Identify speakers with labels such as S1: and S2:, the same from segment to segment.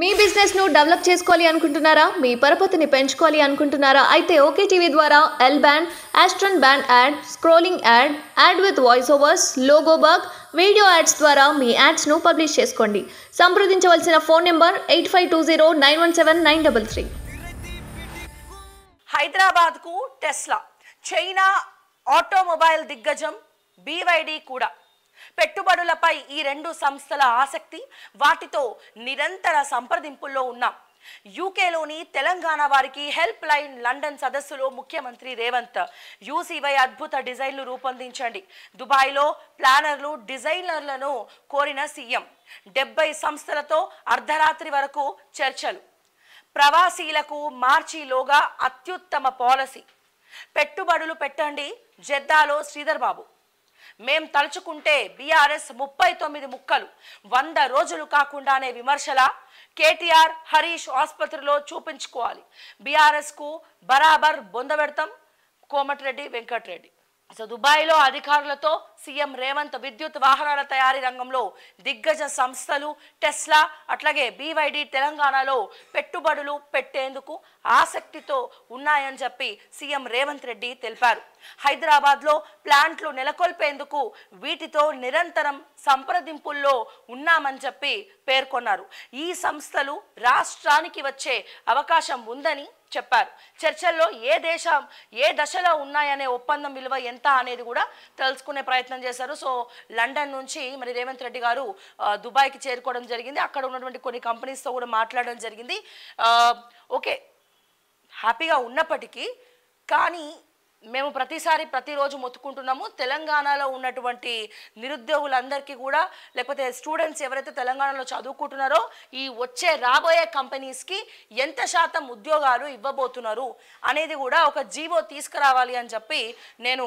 S1: మీ బిజినెస్ను డెవలప్ చేసుకోవాలి అనుకుంటున్నారా మీ పరపతిని పెంచుకోవాలి అనుకుంటున్నారా అయితే ఓకే టీవీ ద్వారా L band aston band ad scrolling ad ad with voice overs logo bug video ads ద్వారా మీ యాడ్స్ను పబ్లిష్ చేసుకోండి సంప్రదించవలసిన phone number eight five two zero nine one seven nine double three హైదరాబాద్కు టెస్లా చైనా ఆటోమొబైల్ దిగ్గజం BYD కూడా పెట్టుబడులపై ఈ రెండు సంస్థల ఆసక్తి వాటితో నిరంతర సంప్రదింపుల్లో ఉన్నాం యూకేలోని తెలంగాణ వారికి హెల్ప్ లైన్ లండన్ సదస్సులో ముఖ్యమంత్రి రేవంత్ యూసీవై అద్భుత డిజైన్లు రూపొందించండి దుబాయ్లో ప్లానర్లు డిజైనర్లను కోరిన సీఎం డెబ్బై సంస్థలతో అర్ధరాత్రి వరకు చర్చలు ప్రవాసీలకు మార్చిలోగా అత్యుత్తమ పాలసీ పెట్టుబడులు పెట్టండి జెద్దాలో శ్రీధర్ బాబు మేం తలుచుకుంటే బీఆర్ఎస్ ముప్పై తొమ్మిది ముక్కలు వంద రోజులు కాకుండానే విమర్శల కేటీఆర్ హరీష్ ఆసుపత్రిలో చూపించుకోవాలి బీఆర్ఎస్కు బరాబర్ బొందబెడతాం కోమటిరెడ్డి వెంకటరెడ్డి సో దుబాయ్లో అధికారులతో సీఎం రేవంత్ విద్యుత్ వాహనాల తయారీ రంగంలో దిగ్గజ సంస్థలు టెస్లా అట్లాగే బీవైడి తెలంగాణలో పెట్టుబడులు పెట్టేందుకు ఆసక్తితో ఉన్నాయని చెప్పి సీఎం రేవంత్ రెడ్డి తెలిపారు హైదరాబాద్లో ప్లాంట్లు నెలకొల్పేందుకు వీటితో నిరంతరం సంప్రదింపుల్లో ఉన్నామని చెప్పి పేర్కొన్నారు ఈ సంస్థలు రాష్ట్రానికి వచ్చే అవకాశం ఉందని చెప్పారు చర్చల్లో ఏ దేశం ఏ దశలో ఉన్నాయనే ఒప్పందం విలువ ఎంత అనేది కూడా తెలుసుకునే ప్రయత్నం చేశారు సో లండన్ నుంచి మరి రేవంత్ రెడ్డి గారు దుబాయ్కి చేరుకోవడం జరిగింది అక్కడ ఉన్నటువంటి కొన్ని కంపెనీస్తో కూడా మాట్లాడడం జరిగింది ఓకే హ్యాపీగా ఉన్నప్పటికీ కానీ మేము ప్రతిసారి ప్రతిరోజు మొత్తుకుంటున్నాము తెలంగాణలో ఉన్నటువంటి నిరుద్యోగులందరికీ కూడా లేకపోతే స్టూడెంట్స్ ఎవరైతే తెలంగాణలో చదువుకుంటున్నారో ఈ వచ్చే రాబోయే కంపెనీస్కి ఎంత శాతం ఉద్యోగాలు ఇవ్వబోతున్నారు అనేది కూడా ఒక జీవో తీసుకురావాలి అని చెప్పి నేను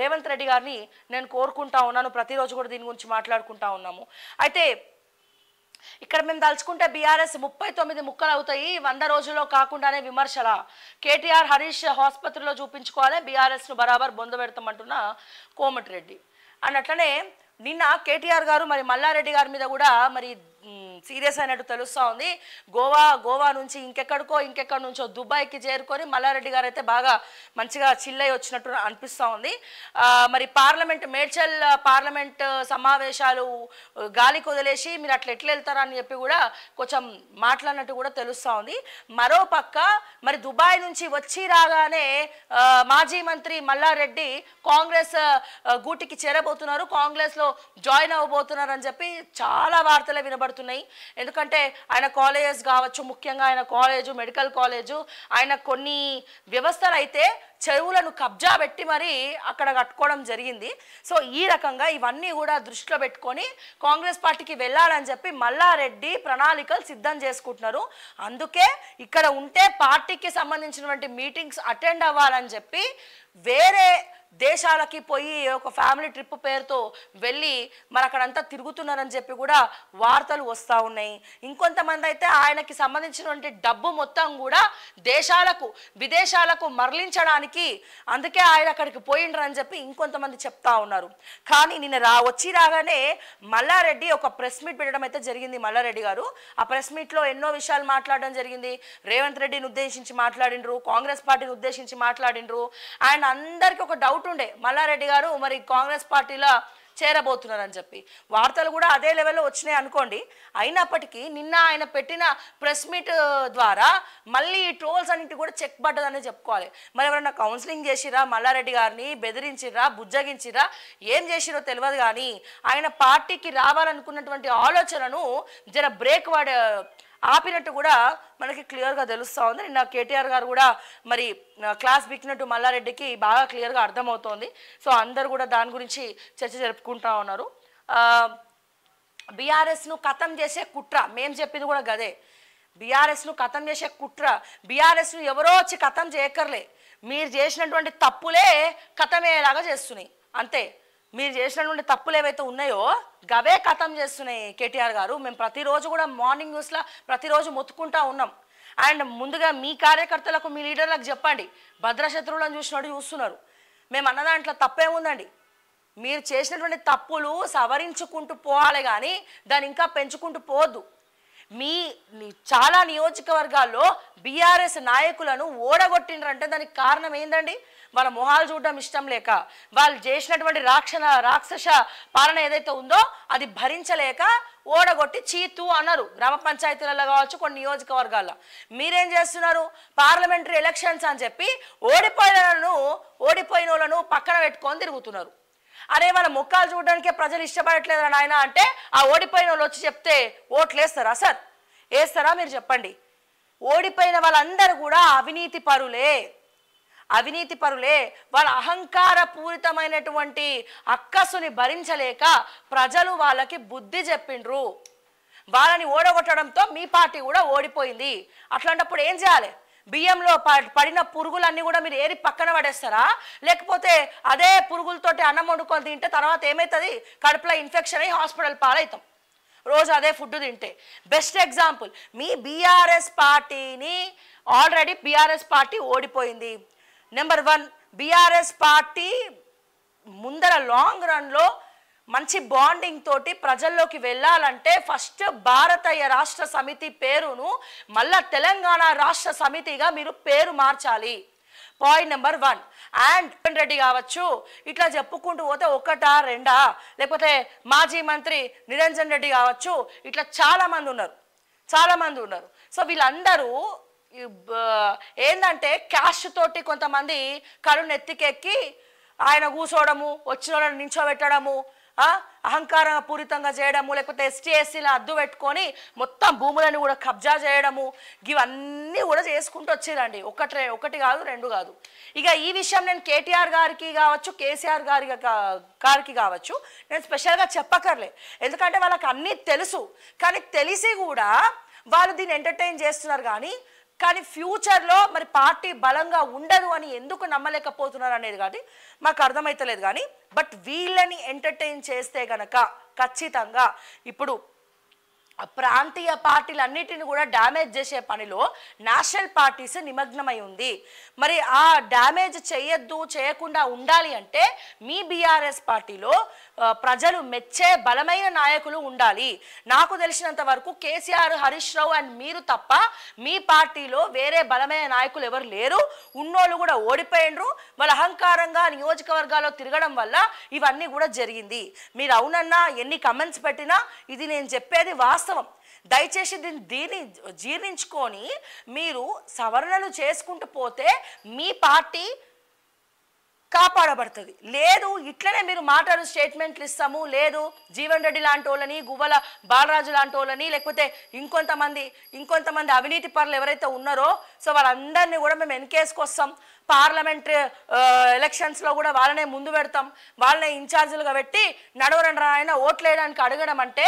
S1: రేవంత్ రెడ్డి గారిని నేను కోరుకుంటా ఉన్నాను ప్రతిరోజు కూడా దీని గురించి మాట్లాడుకుంటా ఉన్నాము అయితే ఇక్కడ మేము తలుచుకుంటే బీఆర్ఎస్ ముప్పై తొమ్మిది ముక్కలు అవుతాయి వంద రోజుల్లో కాకుండానే విమర్శల కేటీఆర్ హరీష్ ఆసుపత్రిలో చూపించుకోవాలి బీఆర్ఎస్ను బరాబర్ బొంద పెడతామంటున్న కోమటిరెడ్డి అండ్ అట్లనే నిన్న కేటీఆర్ గారు మరి మల్లారెడ్డి గారి మీద కూడా మరి సీరియస్ అయినట్టు తెలుస్తూ ఉంది గోవా గోవా నుంచి ఇంకెక్కడికో ఇంకెక్కడి నుంచో దుబాయ్కి చేరుకొని మల్లారెడ్డి గారు అయితే బాగా మంచిగా చిల్లై వచ్చినట్టు అనిపిస్తూ ఉంది మరి పార్లమెంట్ మేడ్చల్ పార్లమెంట్ సమావేశాలు గాలి కొదిలేసి మీరు అట్లా ఎట్లా వెళ్తారని చెప్పి కూడా కొంచెం మాట్లాడినట్టు కూడా తెలుస్తూ ఉంది మరో పక్క మరి దుబాయ్ నుంచి వచ్చి రాగానే మాజీ మంత్రి మల్లారెడ్డి కాంగ్రెస్ గూటికి చేరబోతున్నారు కాంగ్రెస్లో జాయిన్ అవ్వబోతున్నారు అని చెప్పి చాలా వార్తలు వినబడుతున్నాయి ఎందుకంటే ఆయన కాలేజెస్ కావచ్చు ముఖ్యంగా ఆయన కాలేజు మెడికల్ కాలేజు ఆయన కొన్ని వ్యవస్థలు అయితే చెరువులను కబ్జా పెట్టి మరి అక్కడ కట్టుకోవడం జరిగింది సో ఈ రకంగా ఇవన్నీ కూడా దృష్టిలో పెట్టుకొని కాంగ్రెస్ పార్టీకి వెళ్ళాలని చెప్పి మల్లారెడ్డి ప్రణాళికలు సిద్ధం చేసుకుంటున్నారు అందుకే ఇక్కడ ఉంటే పార్టీకి సంబంధించినటువంటి మీటింగ్స్ అటెండ్ అవ్వాలని చెప్పి వేరే దేశాలకి పోయి ఒక ఫ్యామిలీ ట్రిప్ పేరుతో వెళ్ళి మరి అక్కడంతా తిరుగుతున్నారని చెప్పి కూడా వార్తలు వస్తూ ఉన్నాయి ఇంకొంతమంది అయితే ఆయనకి సంబంధించినటువంటి డబ్బు మొత్తం కూడా దేశాలకు విదేశాలకు మరలించడానికి అందుకే ఆయన అక్కడికి పోయిండ్రని చెప్పి ఇంకొంతమంది చెప్తా ఉన్నారు కానీ నిన్న రా వచ్చి రాగానే మల్లారెడ్డి ఒక ప్రెస్ మీట్ పెట్టడం అయితే జరిగింది మల్లారెడ్డి గారు ఆ ప్రెస్ మీట్లో ఎన్నో విషయాలు మాట్లాడడం జరిగింది రేవంత్ రెడ్డిని ఉద్దేశించి మాట్లాడిండ్రు కాంగ్రెస్ పార్టీని ఉద్దేశించి మాట్లాడిండ్రు ఆయన అందరికీ ఒక డౌట్ డౌట్ ఉండే మల్లారెడ్డి గారు మరి కాంగ్రెస్ పార్టీలో చేరబోతున్నారని చెప్పి వార్తలు కూడా అదే లెవెల్లో వచ్చినాయి అనుకోండి అయినప్పటికీ నిన్న ఆయన పెట్టిన ప్రెస్ మీట్ ద్వారా మళ్ళీ ఈ ట్రోల్స్ అన్నింటి కూడా చెక్ పడ్డదని చెప్పుకోవాలి మరి ఎవరైనా కౌన్సిలింగ్ చేసిరా మల్లారెడ్డి గారిని బెదిరించిరా బుజ్జగించిరా ఏం చేసిరో తెలియదు కానీ ఆయన పార్టీకి రావాలనుకున్నటువంటి ఆలోచనను జర బ్రేక్ వాడే ఆపినట్టు కూడా మనకి క్లియర్గా తెలుస్తూ ఉంది నిన్న కేటీఆర్ గారు కూడా మరి క్లాస్ పెట్టినట్టు మల్లారెడ్డికి బాగా క్లియర్గా అర్థమవుతోంది సో అందరు కూడా దాని గురించి చర్చ జరుపుకుంటా ఉన్నారు బీఆర్ఎస్ను కథం చేసే కుట్ర మేం చెప్పింది కూడా గదే బీఆర్ఎస్ను కథం చేసే కుట్ర బీఆర్ఎస్ను ఎవరో వచ్చి కథం చేయక్కర్లే మీరు చేసినటువంటి తప్పులే కథమయ్యేలాగా చేస్తున్నాయి అంతే మీరు చేసినటువంటి తప్పులు ఏవైతే ఉన్నాయో గవే కథం చేస్తున్నాయి కేటీఆర్ గారు మేము ప్రతిరోజు కూడా మార్నింగ్ న్యూస్లో ప్రతిరోజు మొత్తుకుంటా ఉన్నాం అండ్ ముందుగా మీ కార్యకర్తలకు మీ లీడర్లకు చెప్పండి భద్రశత్రువులను చూసినట్టు చూస్తున్నారు మేము అన్న దాంట్లో తప్పేముందండి మీరు చేసినటువంటి తప్పులు సవరించుకుంటూ పోవాలి కానీ దాన్ని ఇంకా పెంచుకుంటూ పోవద్దు మీ చాలా నియోజకవర్గాల్లో బీఆర్ఎస్ నాయకులను ఓడగొట్టిండ్రంటే దానికి కారణం ఏందండి వాళ్ళ మొహాలు చూడడం ఇష్టం లేక వాళ్ళు చేసినటువంటి రాక్షణ రాక్షస పాలన ఏదైతే ఉందో అది భరించలేక ఓడగొట్టి చీతు అన్నారు గ్రామ పంచాయతీలలో కావచ్చు కొన్ని నియోజకవర్గాల్లో మీరేం చేస్తున్నారు పార్లమెంటరీ ఎలక్షన్స్ అని చెప్పి ఓడిపోయిన ఓడిపోయిన వాళ్ళను పక్కన పెట్టుకొని తిరుగుతున్నారు అరే వాళ్ళ ముఖాలు చూడడానికే ప్రజలు అని ఆయన అంటే ఆ ఓడిపోయిన వాళ్ళు వచ్చి చెప్తే ఓట్లు వేస్తారా సార్ వేస్తారా మీరు చెప్పండి ఓడిపోయిన వాళ్ళందరూ కూడా అవినీతి పరులే అవినీతి పరులే వాళ్ళ అహంకార పూరితమైనటువంటి అక్కసుని భరించలేక ప్రజలు వాళ్ళకి బుద్ధి చెప్పిండ్రు వాళ్ళని ఓడగొట్టడంతో మీ పార్టీ కూడా ఓడిపోయింది అట్లాంటప్పుడు ఏం చేయాలి బియ్యంలో పడిన పురుగులన్నీ కూడా మీరు ఏరి పక్కన పడేస్తారా లేకపోతే అదే పురుగులతోటి అన్నం వండుకొని తింటే తర్వాత ఏమవుతుంది కడుపులో ఇన్ఫెక్షన్ అయ్యి హాస్పిటల్ పాలవుతాం రోజు అదే ఫుడ్ తింటే బెస్ట్ ఎగ్జాంపుల్ మీ బీఆర్ఎస్ పార్టీని ఆల్రెడీ బీఆర్ఎస్ పార్టీ ఓడిపోయింది నెంబర్ వన్ బీఆర్ఎస్ పార్టీ ముందర లాంగ్ రన్లో మంచి బాండింగ్ తోటి ప్రజల్లోకి వెళ్ళాలంటే ఫస్ట్ భారతీయ రాష్ట్ర సమితి పేరును మళ్ళా తెలంగాణ రాష్ట్ర సమితిగా మీరు పేరు మార్చాలి point number one and Reddy కావచ్చు ఇట్లా చెప్పుకుంటూ పోతే ఒకటా రెండా లేకపోతే మాజీ మంత్రి నిరంజన్ రెడ్డి కావచ్చు ఇట్లా చాలామంది ఉన్నారు చాలామంది ఉన్నారు సో వీళ్ళందరూ ఏంటంటే క్యాష్ తోటి కొంతమంది కళ్ళు ఎత్తికెక్కి ఆయన కూర్చోవడము వచ్చిన వాళ్ళని నించోబెట్టడము అహంకార పూరితంగా చేయడము లేకపోతే ఎస్టీ ఎస్సీల అద్దు పెట్టుకొని మొత్తం భూములను కూడా కబ్జా చేయడము ఇవన్నీ కూడా చేసుకుంటూ వచ్చేదండి ఒకటి ఒకటి కాదు రెండు కాదు ఇక ఈ విషయం నేను కేటీఆర్ గారికి కావచ్చు కేసీఆర్ గారి గారికి కావచ్చు నేను స్పెషల్గా చెప్పకర్లే ఎందుకంటే వాళ్ళకి అన్నీ తెలుసు కానీ తెలిసి కూడా వాళ్ళు దీన్ని ఎంటర్టైన్ చేస్తున్నారు కానీ కానీ ఫ్యూచర్లో మరి పార్టీ బలంగా ఉండదు అని ఎందుకు నమ్మలేకపోతున్నారు అనేది కానీ మాకు అర్థమైతలేదు కానీ బట్ వీళ్ళని ఎంటర్టైన్ చేస్తే గనక ఖచ్చితంగా ఇప్పుడు ప్రాంతీయ పార్టీలన్నిటిని కూడా డ్యామేజ్ చేసే పనిలో నేషనల్ పార్టీస్ నిమగ్నమై ఉంది మరి ఆ డ్యామేజ్ చేయొద్దు చేయకుండా ఉండాలి అంటే మీ బీఆర్ఎస్ పార్టీలో ప్రజలు మెచ్చే బలమైన నాయకులు ఉండాలి నాకు తెలిసినంత వరకు కేసీఆర్ హరీష్ రావు అండ్ మీరు తప్ప మీ పార్టీలో వేరే బలమైన నాయకులు ఎవరు లేరు ఉన్నోళ్ళు కూడా ఓడిపోయినరు వాళ్ళ అహంకారంగా నియోజకవర్గాల్లో తిరగడం వల్ల ఇవన్నీ కూడా జరిగింది మీరు అవునన్నా ఎన్ని కమెంట్స్ పెట్టినా ఇది నేను చెప్పేది వాస్తవం దయచేసి దీన్ని దీని జీర్ణించుకొని మీరు సవరణలు చేసుకుంటూ పోతే మీ పార్టీ కాపాడబడుతుంది లేదు ఇట్లనే మీరు మాటలు స్టేట్మెంట్లు ఇస్తాము లేదు జీవన్ రెడ్డి లాంటి వాళ్ళని గువ్వల బాలరాజు లాంటి వాళ్ళని లేకపోతే ఇంకొంతమంది ఇంకొంతమంది అవినీతి పనులు ఎవరైతే ఉన్నారో సో వాళ్ళందరినీ కూడా మేము ఎన్కేసుకొస్తాం పార్లమెంట్ ఎలక్షన్స్లో కూడా వాళ్ళనే ముందు పెడతాం వాళ్ళనే ఇన్ఛార్జీలుగా పెట్టి నడవరండి ఆయన వేయడానికి అడగడం అంటే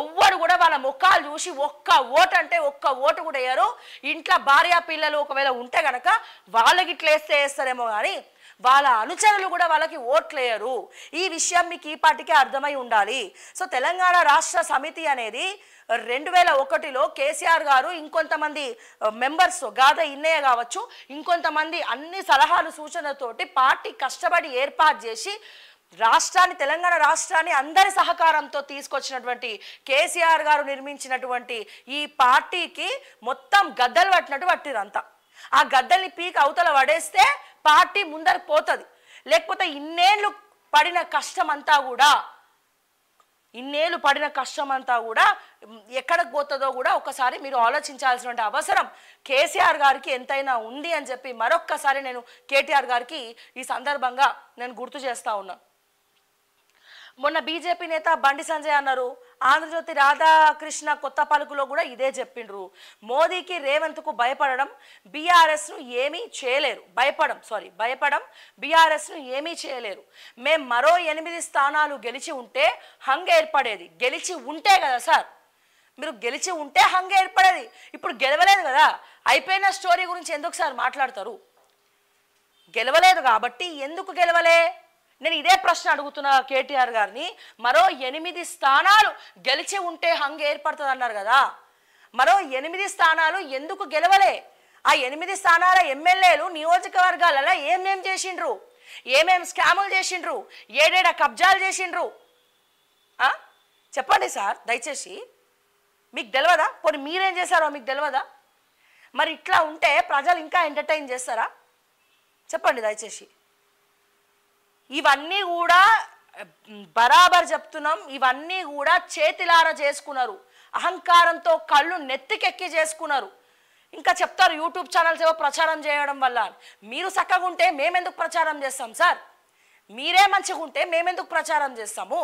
S1: ఎవ్వరు కూడా వాళ్ళ ముఖాలు చూసి ఒక్క ఓటు అంటే ఒక్క ఓటు కూడా వేయరు ఇంట్లో భార్య పిల్లలు ఒకవేళ ఉంటే గనక వాళ్ళకి ఇట్లా వేస్తే వేస్తారేమో కానీ వాళ్ళ అనుచరులు కూడా వాళ్ళకి ఓట్లేయరు ఈ విషయం మీకు ఈ పాటికే అర్థమై ఉండాలి సో తెలంగాణ రాష్ట్ర సమితి అనేది రెండు వేల ఒకటిలో కేసీఆర్ గారు ఇంకొంతమంది మెంబర్స్ గాథ ఇన్నయ్య కావచ్చు ఇంకొంతమంది అన్ని సలహాలు సూచనలతోటి పార్టీ కష్టపడి ఏర్పాటు చేసి రాష్ట్రాన్ని తెలంగాణ రాష్ట్రాన్ని అందరి సహకారంతో తీసుకొచ్చినటువంటి కేసీఆర్ గారు నిర్మించినటువంటి ఈ పార్టీకి మొత్తం గద్దలు పట్టినట్టు పట్టిరంతా ఆ గద్దల్ని పీక అవతల పడేస్తే పార్టీ ముందరకు పోతుంది లేకపోతే ఇన్నేళ్ళు పడిన కష్టం అంతా కూడా ఇన్నేళ్ళు పడిన కష్టం అంతా కూడా ఎక్కడికి పోతుందో కూడా ఒకసారి మీరు ఆలోచించాల్సిన అవసరం కేసీఆర్ గారికి ఎంతైనా ఉంది అని చెప్పి మరొక్కసారి నేను కేటీఆర్ గారికి ఈ సందర్భంగా నేను గుర్తు చేస్తా ఉన్నాను మొన్న బీజేపీ నేత బండి సంజయ్ అన్నారు ఆంధ్రజ్యోతి రాధాకృష్ణ కొత్త పలుకులో కూడా ఇదే చెప్పిండ్రు మోదీకి రేవంత్కు భయపడడం బీఆర్ఎస్ను ఏమీ చేయలేరు భయపడం సారీ భయపడం బీఆర్ఎస్ను ఏమీ చేయలేరు మేము మరో ఎనిమిది స్థానాలు గెలిచి ఉంటే హంగ ఏర్పడేది గెలిచి ఉంటే కదా సార్ మీరు గెలిచి ఉంటే హంగ ఏర్పడేది ఇప్పుడు గెలవలేదు కదా అయిపోయిన స్టోరీ గురించి ఎందుకు సార్ మాట్లాడతారు గెలవలేదు కాబట్టి ఎందుకు గెలవలే నేను ఇదే ప్రశ్న అడుగుతున్నా కేటీఆర్ గారిని మరో ఎనిమిది స్థానాలు గెలిచి ఉంటే హంగ ఏర్పడుతుంది అన్నారు కదా మరో ఎనిమిది స్థానాలు ఎందుకు గెలవలే ఆ ఎనిమిది స్థానాల ఎమ్మెల్యేలు నియోజకవర్గాలలో ఏమేం చేసిండ్రు ఏమేం స్కాములు చేసిండ్రు ఏడేడా కబ్జాలు చేసిండ్రు చెప్పండి సార్ దయచేసి మీకు తెలియదా పోనీ మీరేం చేశారో మీకు తెలియదా మరి ఇట్లా ఉంటే ప్రజలు ఇంకా ఎంటర్టైన్ చేస్తారా చెప్పండి దయచేసి ఇవన్నీ కూడా బరాబర్ చెప్తున్నాం ఇవన్నీ కూడా చేతిలార చేసుకున్నారు అహంకారంతో కళ్ళు నెత్తికెక్కి చేసుకున్నారు ఇంకా చెప్తారు యూట్యూబ్ ఛానల్స్ ఏవో ప్రచారం చేయడం వల్ల మీరు చక్కగా ఉంటే మేమెందుకు ప్రచారం చేస్తాం సార్ మీరే మంచిగా ఉంటే మేమెందుకు ప్రచారం చేస్తాము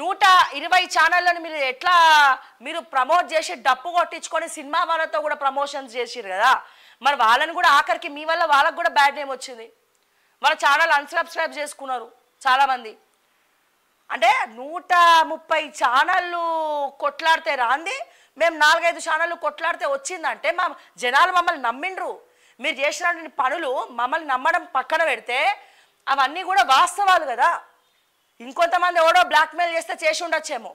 S1: నూట ఇరవై ఛానళ్ళను మీరు ఎట్లా మీరు ప్రమోట్ చేసి డప్పు కొట్టించుకొని సినిమా వాళ్ళతో కూడా ప్రమోషన్స్ చేసిరు కదా మరి వాళ్ళని కూడా ఆఖరికి మీ వల్ల వాళ్ళకు కూడా బ్యాడ్ నేమ్ వచ్చింది మన ఛానల్ అన్సబ్స్క్రైబ్ చేసుకున్నారు చాలామంది అంటే నూట ముప్పై ఛానళ్ళు కొట్లాడితే రాంది మేము నాలుగైదు ఛానళ్ళు కొట్లాడితే వచ్చిందంటే మా జనాలు మమ్మల్ని నమ్మిండ్రు మీరు చేసినటువంటి పనులు మమ్మల్ని నమ్మడం పక్కన పెడితే అవన్నీ కూడా వాస్తవాలు కదా ఇంకొంతమంది ఎవడో బ్లాక్మెయిల్ చేస్తే చేసి ఉండొచ్చేమో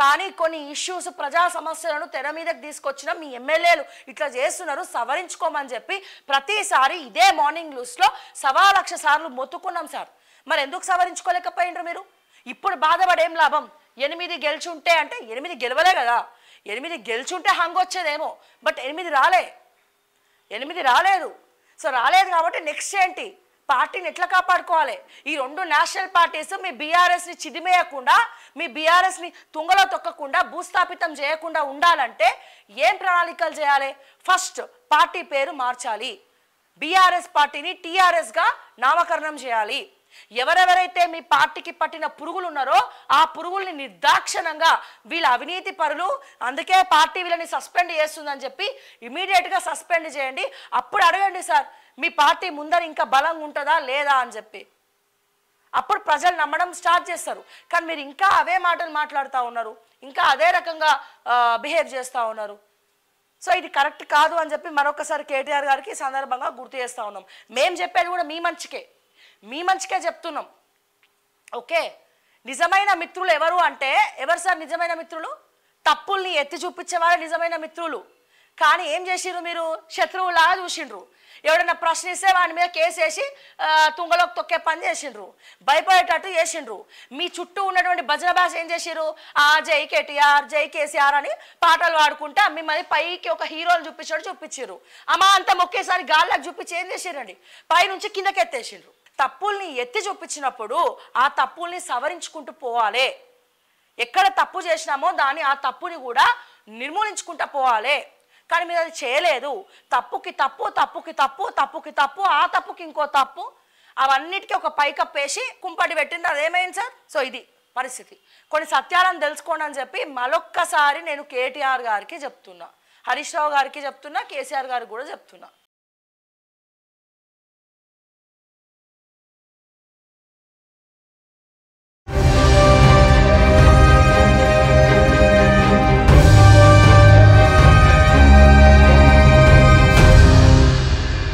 S1: కానీ కొన్ని ఇష్యూస్ ప్రజా సమస్యలను తెర మీదకి తీసుకొచ్చిన మీ ఎమ్మెల్యేలు ఇట్లా చేస్తున్నారు సవరించుకోమని చెప్పి ప్రతిసారి ఇదే మార్నింగ్ న్యూస్లో సవా లక్ష సార్లు మొత్తుకున్నాం సార్ మరి ఎందుకు సవరించుకోలేకపోయినరు మీరు ఇప్పుడు బాధపడేం లాభం ఎనిమిది గెలుచుంటే అంటే ఎనిమిది గెలవలే కదా ఎనిమిది గెలుచుంటే హంగ్ వచ్చేదేమో బట్ ఎనిమిది రాలే ఎనిమిది రాలేదు సో రాలేదు కాబట్టి నెక్స్ట్ ఏంటి పార్టీని ఎట్లా కాపాడుకోవాలి ఈ రెండు నేషనల్ పార్టీస్ మీ బీఆర్ఎస్ని చిదిమేయకుండా మీ బీఆర్ఎస్ని తుంగలో తొక్కకుండా భూస్థాపితం చేయకుండా ఉండాలంటే ఏం ప్రణాళికలు చేయాలి ఫస్ట్ పార్టీ పేరు మార్చాలి బీఆర్ఎస్ పార్టీని టీఆర్ఎస్గా నామకరణం చేయాలి ఎవరెవరైతే మీ పార్టీకి పట్టిన పురుగులు ఉన్నారో ఆ పురుగుల్ని నిర్దాక్షణంగా వీళ్ళ అవినీతి పరులు అందుకే పార్టీ వీళ్ళని సస్పెండ్ చేస్తుందని చెప్పి ఇమీడియట్గా సస్పెండ్ చేయండి అప్పుడు అడగండి సార్ మీ పార్టీ ముందర ఇంకా బలంగా ఉంటుందా లేదా అని చెప్పి అప్పుడు ప్రజలు నమ్మడం స్టార్ట్ చేస్తారు కానీ మీరు ఇంకా అవే మాటలు మాట్లాడుతూ ఉన్నారు ఇంకా అదే రకంగా బిహేవ్ చేస్తూ ఉన్నారు సో ఇది కరెక్ట్ కాదు అని చెప్పి మరొకసారి కేటీఆర్ గారికి సందర్భంగా గుర్తు చేస్తూ ఉన్నాం మేము చెప్పేది కూడా మీ మంచికే మీ మంచికే చెప్తున్నాం ఓకే నిజమైన మిత్రులు ఎవరు అంటే ఎవరు సార్ నిజమైన మిత్రులు తప్పుల్ని ఎత్తి చూపించేవారు నిజమైన మిత్రులు కానీ ఏం చేసిర్రు మీరు శత్రువులాగా చూసిండ్రు ఎవడన్నా ప్రశ్నిస్తే వాడి మీద కేసు వేసి తుంగలోకి తొక్కే పని చేసిండ్రు భయపడేటట్టు చేసిండ్రు మీ చుట్టూ ఉన్నటువంటి భజన భాష ఏం చేసిర్రు ఆ జై కేటీఆర్ జై కేసీఆర్ అని పాటలు పాడుకుంటా మిమ్మల్ని పైకి ఒక హీరోని చూపించాడు చూపించారు అమ్మా అంతా ఒకేసారి గాల్లోకి చూపించి ఏం చేసిరండి పై నుంచి కిందకి ఎత్తేసిండ్రు తప్పుల్ని ఎత్తి చూపించినప్పుడు ఆ తప్పుల్ని సవరించుకుంటూ పోవాలి ఎక్కడ తప్పు చేసినామో దాన్ని ఆ తప్పుని కూడా నిర్మూలించుకుంటూ పోవాలి కానీ మీరు అది చేయలేదు తప్పుకి తప్పు తప్పుకి తప్పు తప్పుకి తప్పు ఆ తప్పుకి ఇంకో తప్పు అవన్నిటికీ ఒక వేసి కుంపటి పెట్టింది అదేమైంది సార్ సో ఇది పరిస్థితి కొన్ని సత్యాలను తెలుసుకోండి అని చెప్పి మరొక్కసారి నేను కేటీఆర్ గారికి చెప్తున్నా హరీష్ రావు గారికి చెప్తున్నా కేసీఆర్ గారికి కూడా చెప్తున్నా